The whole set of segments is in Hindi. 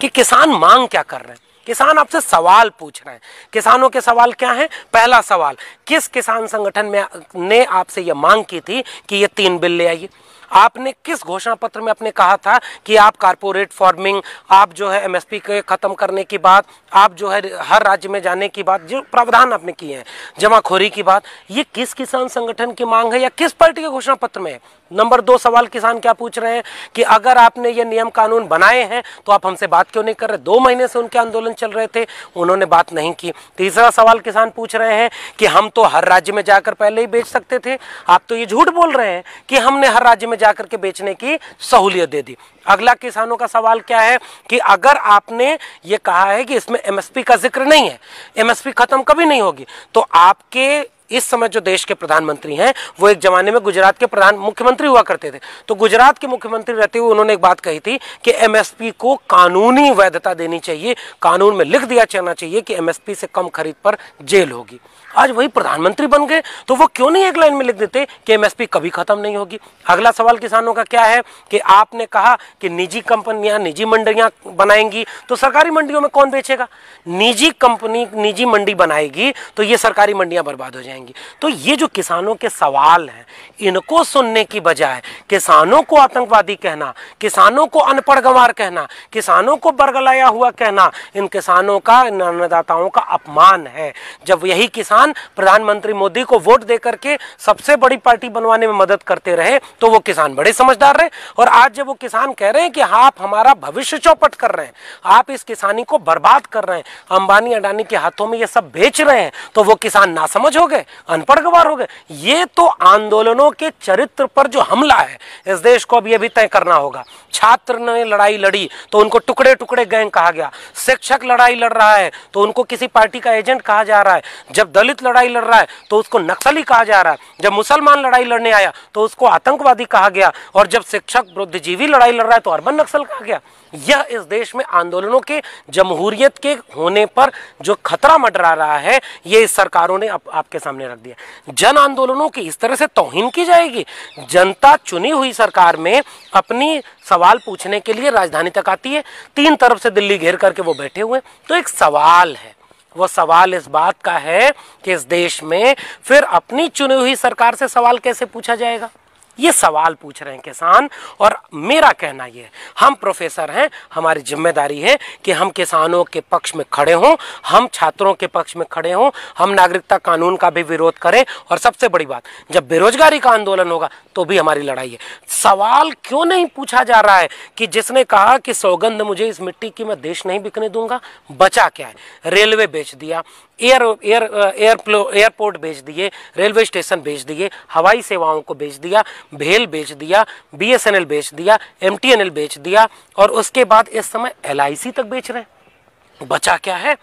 कि किसान मांग क्या कर रहे हैं किसान आपसे सवाल पूछ रहे हैं किसानों के सवाल क्या हैं पहला सवाल किस किसान संगठन में ने आपसे ये मांग की थी कि ये तीन बिल ले आइए आपने किस घोषणा पत्र में आपने कहा था कि आप कारपोरेट फार्मिंग आप जो है एमएसपी के खत्म करने की बात आप जो है हर राज्य में जाने की बात जो प्रावधान आपने किए हैं जमाखोरी की बात ये किस किसान संगठन की मांग है या किस पार्टी के घोषणा पत्र में नंबर दो सवाल किसान क्या पूछ रहे हैं कि अगर आपने ये नियम कानून बनाए हैं तो आप हमसे बात क्यों नहीं कर रहे दो महीने से उनके आंदोलन चल रहे थे उन्होंने बात नहीं की तीसरा सवाल किसान पूछ रहे हैं कि हम तो हर राज्य में जाकर पहले ही बेच सकते थे आप तो ये झूठ बोल रहे हैं कि हमने हर राज्य में जाकर के बेचने की सहूलियत दे दी अगला किसानों का सवाल क्या है कि अगर आपने ये कहा है कि इसमें एमएसपी का जिक्र नहीं है एमएसपी खत्म कभी नहीं होगी तो आपके इस समय जो देश के प्रधानमंत्री हैं वो एक जमाने में गुजरात के प्रधान मुख्यमंत्री हुआ करते थे तो गुजरात के मुख्यमंत्री रहते हुए उन्होंने एक बात कही थी कि एमएसपी को कानूनी वैधता देनी चाहिए कानून में लिख दिया जाना चाहिए कि एमएसपी से कम खरीद पर जेल होगी आज वही प्रधानमंत्री बन गए तो वो क्यों नहीं एक लाइन में लिख देते कि एमएसपी कभी खत्म नहीं होगी अगला सवाल किसानों का क्या है कि आपने कहा कि निजी कंपनियां निजी मंडियां बनाएंगी तो सरकारी मंडियों में कौन बेचेगा निजी कंपनी निजी मंडी बनाएगी तो ये सरकारी मंडियां बर्बाद हो जाएंगी जाएंगी तो ये जो किसानों के सवाल हैं इनको सुनने की बजाय किसानों को आतंकवादी कहना किसानों को अनपढ़ गंवार कहना किसानों को बरगलाया हुआ कहना इन किसानों का इन अन्नदाताओं का अपमान है जब यही किसान प्रधानमंत्री मोदी को वोट दे करके सबसे बड़ी पार्टी बनवाने में मदद करते रहे तो वो किसान बड़े समझदार रहे और आज जब वो किसान कह रहे हैं कि आप हमारा भविष्य चौपट कर रहे हैं आप इस किसानी को बर्बाद कर रहे हैं अंबानी अडानी के हाथों में ये सब बेच रहे हैं तो वो किसान ना समझ हो गए अनपढ़ गवार हो गए ये तो आंदोलनों के चरित्र पर जो हमला है इस देश को अभी अभी तय करना होगा छात्र ने लड़ाई लड़ी तो उनको टुकड़े टुकड़े गैंग कहा गया शिक्षक लड़ाई लड़ रहा है तो उनको किसी पार्टी का एजेंट कहा जा रहा है जब दलित लड़ाई लड़ रहा है तो उसको नक्सली कहा जा रहा है जब मुसलमान लड़ाई लड़ने आया तो उसको आतंकवादी कहा गया और जब शिक्षक बुद्धिजीवी लड़ाई लड़ रहा है तो अर्बन नक्सल कहा गया यह इस देश में आंदोलनों के जमहूरियत के होने पर जो खतरा मडरा रहा है ये इस सरकारों ने आप, आपके सामने सामने रख दिया जन आंदोलनों की इस तरह से तोहिन की जाएगी जनता चुनी हुई सरकार में अपनी सवाल पूछने के लिए राजधानी तक आती है तीन तरफ से दिल्ली घेर करके वो बैठे हुए तो एक सवाल है वो सवाल इस बात का है कि इस देश में फिर अपनी चुनी हुई सरकार से सवाल कैसे पूछा जाएगा ये सवाल पूछ रहे हैं किसान और मेरा कहना ये हम प्रोफेसर हैं हमारी जिम्मेदारी है कि हम किसानों के पक्ष में खड़े हों हम छात्रों के पक्ष में खड़े हों हम नागरिकता कानून का भी विरोध करें और सबसे बड़ी बात जब बेरोजगारी का आंदोलन होगा तो भी हमारी लड़ाई है सवाल क्यों नहीं पूछा जा रहा है कि जिसने कहा कि सौगंध मुझे इस मिट्टी की मैं देश नहीं बिकने दूंगा बचा क्या है रेलवे बेच दिया एयर एयर एयरप्लो एयरपोर्ट भेज दिए रेलवे स्टेशन भेज दिए हवाई सेवाओं को भेज दिया भेल भेज दिया बीएसएनएल भेज दिया एमटीएनएल भेज दिया और उसके बाद इस समय एलआईसी तक बेच रहे बचा क्या है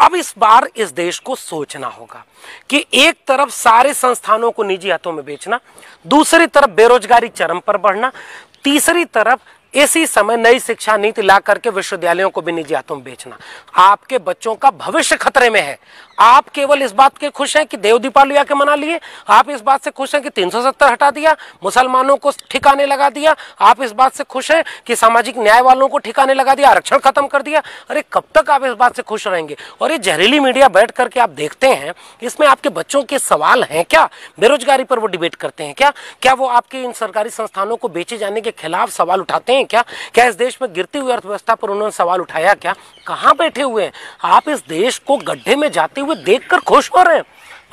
अब इस बार इस देश को सोचना होगा कि एक तरफ सारे संस्थानों को निजी हाथों में बेचना दूसरी तरफ बेरोजगारी चरम पर बढ़ना तीसरी तरफ इसी समय नई शिक्षा नीति ला करके विश्वविद्यालयों को भी निजी हाथों में बेचना आपके बच्चों का भविष्य खतरे में है आप केवल इस बात के खुश हैं कि देव दीपावली आके मना लिए आप इस बात से खुश हैं कि 370 हटा दिया मुसलमानों को ठिकाने लगा दिया आप इस बात से खुश हैं कि सामाजिक न्याय वालों को ठिकाने लगा दिया आरक्षण खत्म कर दिया अरे कब तक आप इस बात से खुश रहेंगे और ये जहरीली मीडिया बैठ करके आप देखते हैं इसमें आपके बच्चों के सवाल हैं क्या बेरोजगारी पर वो डिबेट करते हैं क्या क्या वो आपके इन सरकारी संस्थानों को बेचे जाने के खिलाफ सवाल उठाते हैं हैं क्या क्या इस देश में गिरती हुई अर्थव्यवस्था पर उन्होंने सवाल उठाया क्या कहाँ बैठे हुए हैं आप इस देश को गड्ढे में जाते हुए देख खुश हो रहे हैं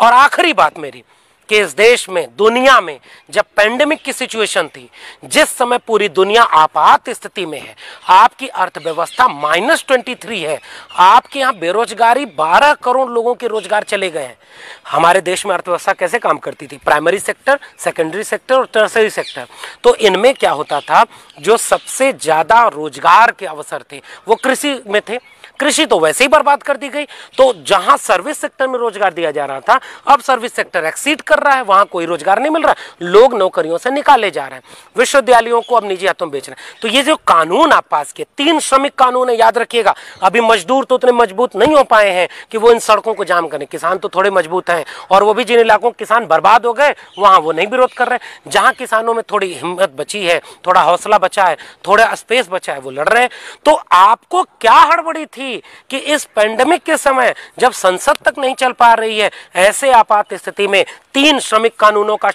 और आखिरी बात मेरी कि इस देश में दुनिया में जब पेंडेमिक की सिचुएशन थी जिस समय पूरी दुनिया आपात स्थिति में है आपकी अर्थव्यवस्था माइनस ट्वेंटी थ्री है आपके यहाँ बेरोजगारी बारह करोड़ लोगों के रोजगार चले गए हैं हमारे देश में अर्थव्यवस्था कैसे काम करती थी प्राइमरी सेक्टर सेकेंडरी सेक्टर और टर्सरी सेक्टर तो इनमें क्या होता था जो सबसे ज़्यादा रोजगार के अवसर थे वो कृषि में थे कृषि तो वैसे ही बर्बाद कर दी गई तो जहां सर्विस सेक्टर में रोजगार दिया जा रहा था अब सर्विस सेक्टर एक्सीड कर रहा है वहां कोई रोजगार नहीं मिल रहा लोग नौकरियों से निकाले जा रहे हैं विश्वविद्यालयों को अब निजी हाथों में बेच रहे हैं तो ये जो कानून आप पास किए तीन श्रमिक कानून है याद रखिएगा अभी मजदूर तो उतने मजबूत नहीं हो पाए हैं कि वो इन सड़कों को जाम करें किसान तो थोड़े मजबूत हैं और वो भी जिन इलाकों किसान बर्बाद हो गए वहां वो नहीं विरोध कर रहे जहां किसानों में थोड़ी हिम्मत बची है थोड़ा हौसला बचा है थोड़ा स्पेस बचा है वो लड़ रहे हैं तो आपको क्या हड़बड़ी थी थी कि इस पेंडेमिक के समय जब संसद तक नहीं चल पा रही है ऐसे आपात स्थिति में तीन श्रमिक कानूनों का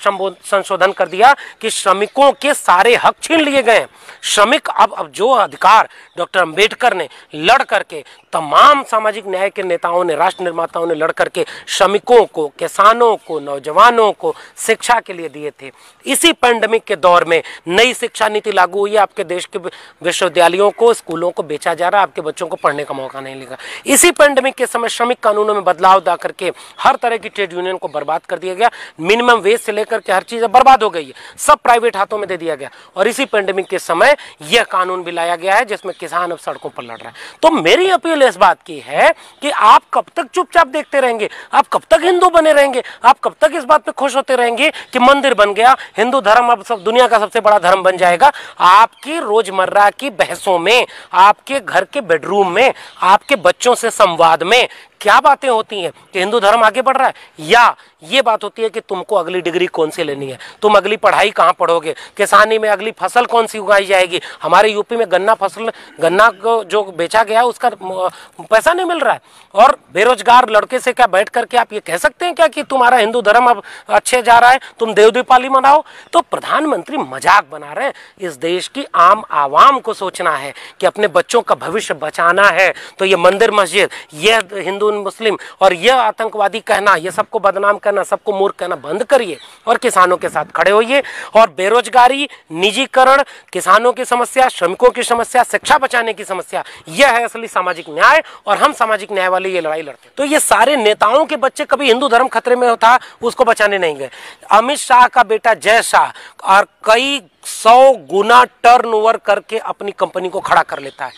संशोधन कर दिया कि श्रमिकों के सारे हक छीन लिए गए श्रमिक अब अब जो अधिकार डॉक्टर अंबेडकर ने लड़ करके तमाम सामाजिक न्याय के नेताओं ने राष्ट्र निर्माताओं ने लड़ करके श्रमिकों को किसानों को नौजवानों को शिक्षा के लिए दिए थे इसी पैंडमिक के दौर में नई शिक्षा नीति लागू हुई है आपके देश के विश्वविद्यालयों को स्कूलों को बेचा जा रहा है आपके बच्चों को पढ़ने का मौका नहीं लेगा इसी पैंडमिक के समय श्रमिक कानूनों में बदलाव दा करके हर तरह की ट्रेड यूनियन को बर्बाद कर दिया गया गया मिनिमम वेज से लेकर के हर चीज़ बर्बाद हो गई है सब प्राइवेट हाथों में दे दिया गया और इसी पेंडेमिक के समय यह कानून भी लाया गया है जिसमें किसान अब सड़कों पर लड़ रहा है तो मेरी अपील इस बात की है कि आप कब तक चुपचाप देखते रहेंगे आप कब तक हिंदू बने रहेंगे आप कब तक इस बात पर खुश होते रहेंगे कि मंदिर बन गया हिंदू धर्म अब सब दुनिया का सबसे बड़ा धर्म बन जाएगा आपकी रोजमर्रा की बहसों में आपके घर के बेडरूम में आपके बच्चों से संवाद में क्या बातें होती हैं कि हिंदू धर्म आगे बढ़ रहा है या ये बात होती होती है कि तुमको अगली डिग्री कौन सी लेनी है तुम अगली पढ़ाई कहाँ पढ़ोगे किसानी में अगली फसल कौन सी उगाई जाएगी हमारे यूपी में गन्ना फसल गन्ना को जो बेचा गया उसका पैसा नहीं मिल रहा है और बेरोजगार लड़के से क्या बैठ करके आप ये कह सकते हैं क्या कि तुम्हारा हिंदू धर्म अब अच्छे जा रहा है तुम देव दीपाली मनाओ तो प्रधानमंत्री मजाक बना रहे इस देश की आम आवाम को सोचना है कि अपने बच्चों का भविष्य बचाना है तो ये मंदिर मस्जिद यह हिंदू मुस्लिम और यह आतंकवादी कहना यह सबको बदनाम करना सबको मूर्ख कहना बंद करिए और किसानों के साथ खड़े होइए और बेरोजगारी निजीकरण किसानों की समस्या श्रमिकों की समस्या शिक्षा बचाने की समस्या यह है असली सामाजिक न्याय और हम सामाजिक न्याय वाली ये लड़ाई लड़ते तो ये सारे नेताओं के बच्चे कभी हिंदू धर्म खतरे में होता उसको बचाने नहीं गए अमित शाह का बेटा जय शाह और कई सौ गुना टर्नओवर करके अपनी कंपनी को खड़ा कर लेता है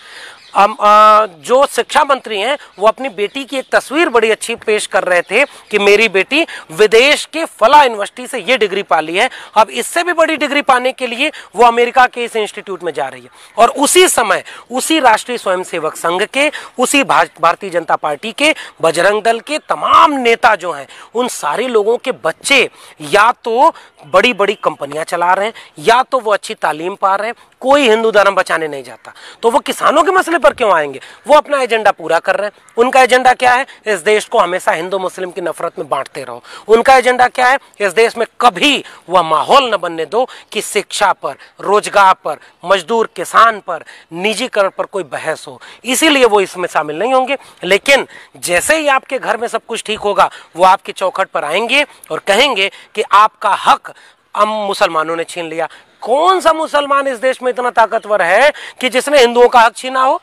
आ, जो शिक्षा मंत्री हैं वो अपनी बेटी की एक तस्वीर बड़ी अच्छी पेश कर रहे थे कि मेरी बेटी विदेश के फला यूनिवर्सिटी से ये डिग्री पा ली है अब इससे भी बड़ी डिग्री पाने के लिए वो अमेरिका के इस इंस्टीट्यूट में जा रही है और उसी समय उसी राष्ट्रीय स्वयंसेवक संघ के उसी भारतीय जनता पार्टी के बजरंग दल के तमाम नेता जो हैं उन सारे लोगों के बच्चे या तो बड़ी बड़ी कंपनियां चला रहे हैं या तो वो अच्छी तालीम पा रहे हैं कोई हिंदू धर्म बचाने नहीं जाता तो वो किसानों के मसले पर क्यों आएंगे वो अपना एजेंडा पूरा कर रहे हैं उनका एजेंडा क्या है इस देश को हमेशा हिंदू मुस्लिम की नफरत में बांटते रहो उनका एजेंडा क्या है इस देश में कभी वह माहौल न बनने दो कि शिक्षा पर रोजगार पर मजदूर किसान पर निजीकरण पर कोई बहस हो इसीलिए वो इसमें शामिल नहीं होंगे लेकिन जैसे ही आपके घर में सब कुछ ठीक होगा वो आपके चौखट पर आएंगे और कहेंगे कि आपका हक हम मुसलमानों ने छीन लिया कौन सा मुसलमान इस देश में इतना ताकतवर है कि जिसने हिंदुओं का हक छीना हो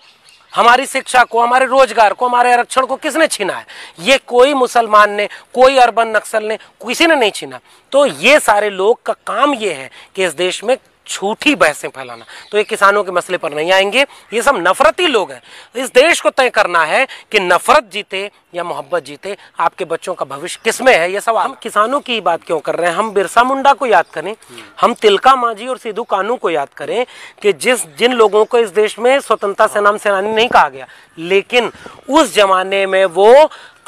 हमारी शिक्षा को हमारे रोजगार को हमारे आरक्षण को किसने छीना है ये कोई मुसलमान ने कोई अर्बन नक्सल ने किसी ने नहीं छीना तो ये सारे लोग का काम ये है कि इस देश में झूठी बहसें फैलाना तो ये किसानों के मसले पर नहीं आएंगे ये सब नफरती लोग हैं इस देश को तय करना है कि नफरत जीते या मोहब्बत जीते आपके बच्चों का भविष्य किसमें है ये सब हम किसानों की ही बात क्यों कर रहे हैं हम बिरसा मुंडा को याद करें हम तिलका मांझी और सिद्धू कानू को याद करें कि जिस जिन लोगों को इस देश में स्वतंत्रता सेनाम सेनानी नहीं कहा गया लेकिन उस जमाने में वो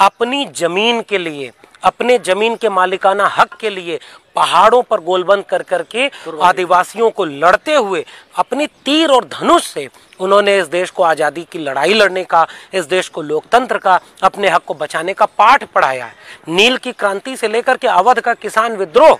अपनी जमीन के लिए अपने जमीन के मालिकाना हक के लिए पहाड़ों पर गोलबंद कर करके आदिवासियों को लड़ते हुए अपने तीर और धनुष से उन्होंने इस देश को आज़ादी की लड़ाई लड़ने का इस देश को लोकतंत्र का अपने हक को बचाने का पाठ पढ़ाया है नील की क्रांति से लेकर के अवध का किसान विद्रोह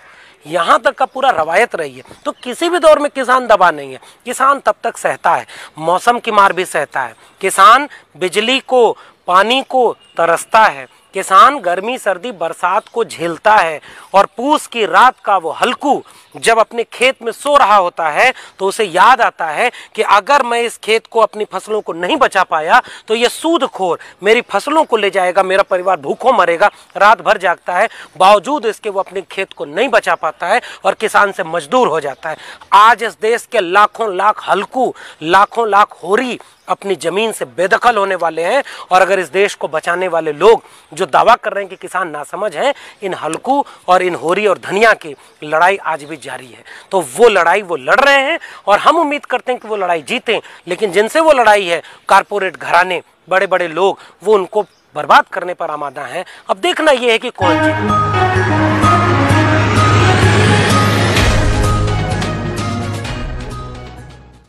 यहाँ तक का पूरा रवायत रही है तो किसी भी दौर में किसान दबा नहीं है किसान तब तक सहता है मौसम की मार भी सहता है किसान बिजली को पानी को तरसता है किसान गर्मी सर्दी बरसात को झेलता है और पूस की रात का वो हल्कू जब अपने खेत में सो रहा होता है तो उसे याद आता है कि अगर मैं इस खेत को अपनी फसलों को नहीं बचा पाया तो ये सूदखोर मेरी फसलों को ले जाएगा मेरा परिवार भूखों मरेगा रात भर जागता है बावजूद इसके वो अपने खेत को नहीं बचा पाता है और किसान से मजदूर हो जाता है आज इस देश के लाखों लाख हल्कू लाखों लाख होरी अपनी ज़मीन से बेदखल होने वाले हैं और अगर इस देश को बचाने वाले लोग जो दावा कर रहे हैं कि किसान नासमझ हैं इन हल्कू और इन होरी और धनिया की लड़ाई आज भी जारी है तो वो लड़ाई वो लड़ रहे हैं और हम उम्मीद करते हैं कि वो लड़ाई जीतें लेकिन जिनसे वो लड़ाई है कारपोरेट घराने बड़े बड़े लोग वो उनको बर्बाद करने पर आमादा हैं अब देखना ये है कि कौन जीते